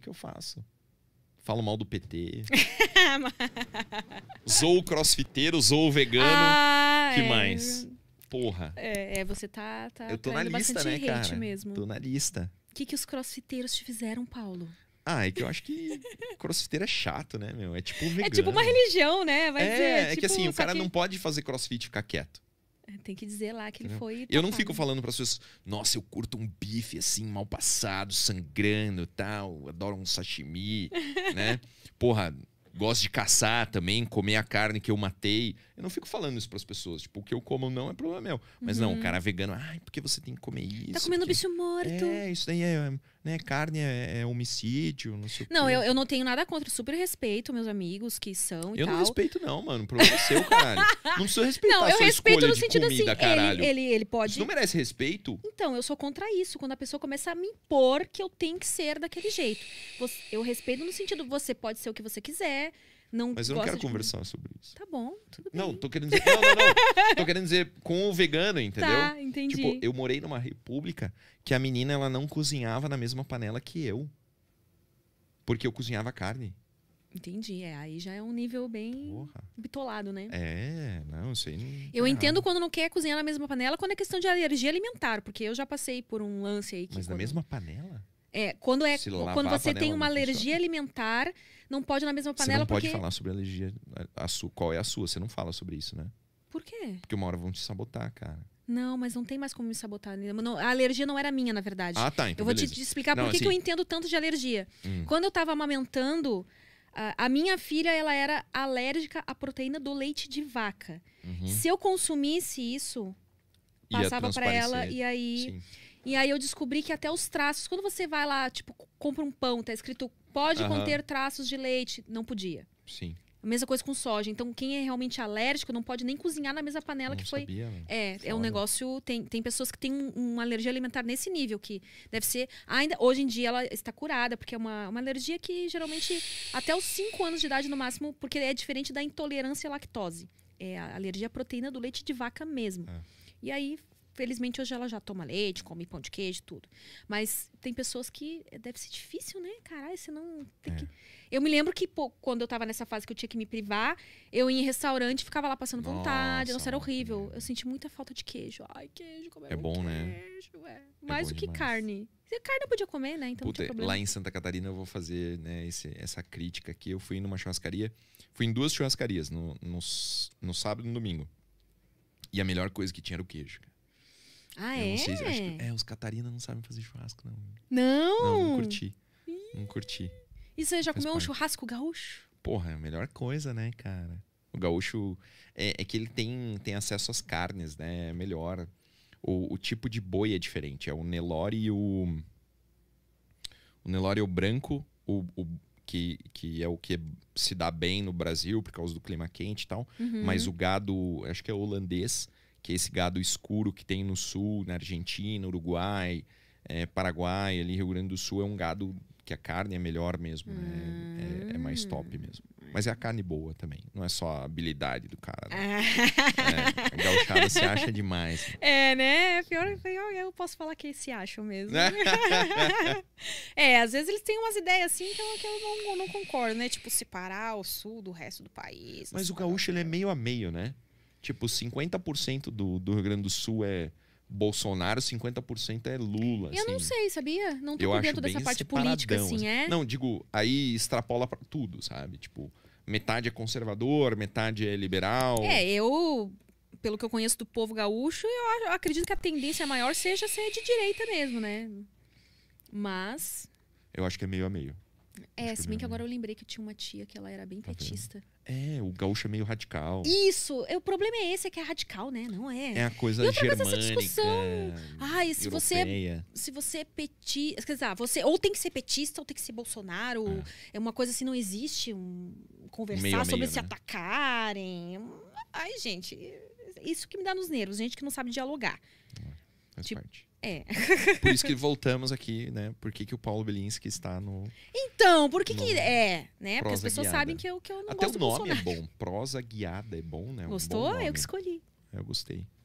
que eu faço? Falo mal do PT. zou o crossfiteiro, zou o vegano. Ah, que é. mais? Porra. É, é, você tá, tá. Eu tô na lista, né, cara? Mesmo. Tô na lista. O que, que os crossfiteiros te fizeram, Paulo? Ah, é que eu acho que crossfiteiro é chato, né, meu? É tipo um é vegano. É tipo uma religião, né? Vai é, dizer, é, é tipo, que assim, o cara que... não pode fazer crossfit e ficar quieto. Tem que dizer lá que ele foi. Eu não fico falando para as pessoas, nossa, eu curto um bife assim, mal passado, sangrando tal, adoro um sashimi, né? Porra, gosto de caçar também, comer a carne que eu matei. Eu não fico falando isso para as pessoas. Tipo, o que eu como não é problema meu. Mas uhum. não, o uhum. cara vegano, ai, porque você tem que comer isso? Tá comendo porque... bicho morto. É, isso daí é. Né, carne é, é homicídio, não sei Não, eu, eu não tenho nada contra. Super respeito meus amigos que são e eu tal. não respeito, não, mano. O problema é seu, caralho. Não precisa respeitar não, eu sua respeito no sentido comida, assim, Ele, ele, ele pode. Isso não merece respeito? Então, eu sou contra isso. Quando a pessoa começa a me impor que eu tenho que ser daquele jeito. Eu respeito no sentido, você pode ser o que você quiser quer. Não Mas eu não quero de... conversar sobre isso. Tá bom, tudo bem. Não, tô querendo dizer. Não, não, não. tô querendo dizer com o vegano, entendeu? Tá, entendi. Tipo, eu morei numa república que a menina ela não cozinhava na mesma panela que eu. Porque eu cozinhava carne. Entendi, é. Aí já é um nível bem Porra. bitolado, né? É, não, sei. não tá Eu entendo quando não quer cozinhar na mesma panela, quando é questão de alergia alimentar, porque eu já passei por um lance aí que. Mas quando... na mesma panela? É, quando é quando você tem uma alergia alimentar, não pode na mesma panela você não porque... pode falar sobre alergia, a, sua, qual é a sua, você não fala sobre isso, né? Por quê? Porque uma hora vão te sabotar, cara. Não, mas não tem mais como me sabotar. Né? Não, a alergia não era minha, na verdade. Ah, tá. Então eu vou te, explicar por que, assim... que eu assim entendo tanto de alergia. Hum. Quando eu estava amamentando, a, a, minha filha ela era alérgica à proteína do leite de vaca. Uhum. Se eu consumisse isso, passava para ela e aí. Sim e aí eu descobri que até os traços, quando você vai lá, tipo, compra um pão, tá escrito pode conter traços de leite, não podia. Sim. A mesma coisa com soja. Então, quem é realmente alérgico não pode nem cozinhar na mesma panela não que foi. Sabia, né? é, é um negócio. Tem, tem pessoas que têm um, uma alergia alimentar nesse nível, que deve ser. Ainda, hoje em dia ela está curada, porque é uma, uma alergia que geralmente até os 5 anos de idade no máximo, porque é diferente da intolerância à lactose. É a alergia à proteína do leite de vaca mesmo. É. E aí felizmente hoje ela já toma leite, come pão de queijo, tudo. Mas tem pessoas que eh, deve ser difícil, né? Caralho, você não tem é. que. Eu me lembro que pô, quando eu tava nessa fase que eu tinha que me privar, eu ia em restaurante ficava lá passando nossa, vontade. Nossa, era horrível. É. Eu senti muita falta de queijo. Ai, queijo, como é, né? é, é bom, queijo, né? É. Mais é do que demais. carne. Carne eu podia comer, né? Então Puta, lá em Santa Catarina eu vou fazer né, esse, essa crítica aqui. Eu fui numa churrascaria, fui em duas churrascarias, no, no, no sábado e no domingo. E a melhor coisa que tinha era o queijo. Ah, eu é? Não sei, acho que, é? é, os Catarina não sabem fazer churrasco, não. Não? Não, não curti. Ih. Não curti. E você já Faz comeu parte. um churrasco gaúcho? Porra, é a melhor coisa, né, cara? O gaúcho é, é, que ele tem, tem acesso às carnes, né? É melhor. O, o, tipo de boi é diferente. É o Nelore e o. O Nelore é o branco, o, o, que, que é o que se dá bem no Brasil por causa do clima quente e tal. Uhum. Mas o gado, acho que é holandês, que é esse gado escuro que tem no sul, na Argentina, Uruguai, é, Paraguai, ali Rio Grande do Sul, é um gado que a carne é melhor mesmo, hum. né? é, é, mais hum. top mesmo. Mas é a carne boa também, não é só a habilidade do cara. Né? É, a gauchada se acha demais. Né? É, né? É pior, pior, eu posso falar que eles se acham mesmo. é, às vezes eles têm umas ideias assim que eu, que eu não, não, concordo, né? Tipo, separar o sul do resto do país. Mas o gaúcho, ele é meio a meio, né? tipo, 50% do, do Rio Grande do Sul é Bolsonaro, 50% é Lula. Eu assim. não sei, sabia? Não tô eu por dentro dessa parte política, assim, assim, é? Não, digo, aí extrapola pra tudo, sabe? Tipo, metade é conservador, metade é liberal. É, eu pelo que eu conheço do povo gaúcho, eu acredito que a tendência maior seja ser de direita mesmo, né? Mas. Eu acho que é meio a meio. É, se bem que agora eu lembrei que tinha uma tia que ela era bem tá petista. Vendo? É, o gaúcho é meio radical. Isso! É, o problema é esse, é que é radical, né? Não é. É a coisa e outra germânica, coisa essa discussão. É, ai, se europeia. você, se você é, é petista... Quer dizer, ah, você ou tem que ser petista ou tem que ser Bolsonaro. Ah. É uma coisa assim, não existe um conversar meio sobre meio, se né? atacarem. Hum, ai, gente, isso que me dá nos nervos. Gente que não sabe dialogar. faz tipo, parte é. Por isso que voltamos aqui, né? Por que, que o Paulo Belinski está no. Então, por que, que é, né? Porque as pessoas guiada. sabem que eu, que eu não Até gosto o nome é bom. Prosa guiada é bom, né? Gostou? Um bom eu que escolhi. Eu gostei.